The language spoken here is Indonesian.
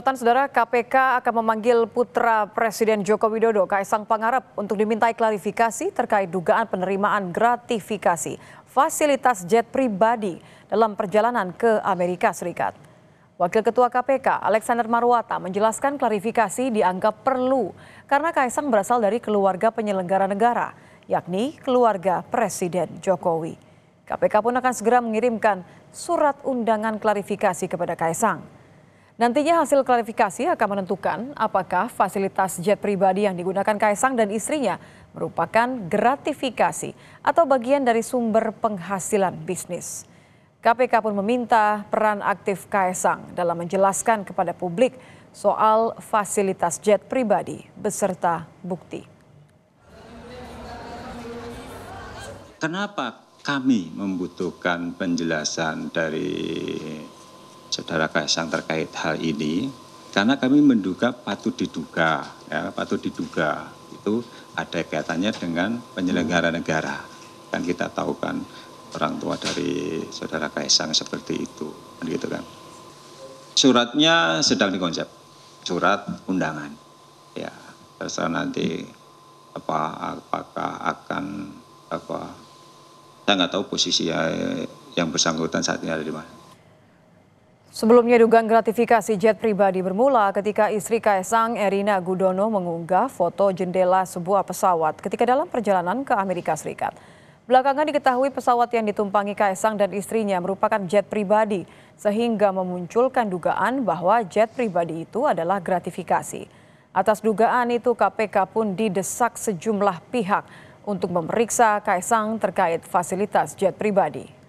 Petan Saudara, KPK akan memanggil putra Presiden Joko Widodo, Kaisang Pangarep, untuk dimintai klarifikasi terkait dugaan penerimaan gratifikasi fasilitas jet pribadi dalam perjalanan ke Amerika Serikat. Wakil Ketua KPK, Alexander Marwata, menjelaskan klarifikasi dianggap perlu karena Kaisang berasal dari keluarga penyelenggara negara, yakni keluarga Presiden Jokowi. KPK pun akan segera mengirimkan surat undangan klarifikasi kepada Kaisang. Nantinya hasil klarifikasi akan menentukan apakah fasilitas jet pribadi yang digunakan Kaisang dan istrinya merupakan gratifikasi atau bagian dari sumber penghasilan bisnis. KPK pun meminta peran aktif Kaisang dalam menjelaskan kepada publik soal fasilitas jet pribadi beserta bukti. Kenapa kami membutuhkan penjelasan dari saudara Kaisang terkait hal ini karena kami menduga patut diduga ya patut diduga itu ada kaitannya dengan penyelenggara hmm. negara Dan kita tahu kan orang tua dari saudara Kaisang seperti itu kan gitu kan suratnya sedang dikonsep surat undangan ya terus nanti apa apakah akan apa saya nggak tahu posisi yang bersangkutan saat ini ada di mana Sebelumnya dugaan gratifikasi jet pribadi bermula ketika istri Kaisang Erina Gudono mengunggah foto jendela sebuah pesawat ketika dalam perjalanan ke Amerika Serikat. Belakangan diketahui pesawat yang ditumpangi Kaisang dan istrinya merupakan jet pribadi sehingga memunculkan dugaan bahwa jet pribadi itu adalah gratifikasi. Atas dugaan itu KPK pun didesak sejumlah pihak untuk memeriksa Kaisang terkait fasilitas jet pribadi.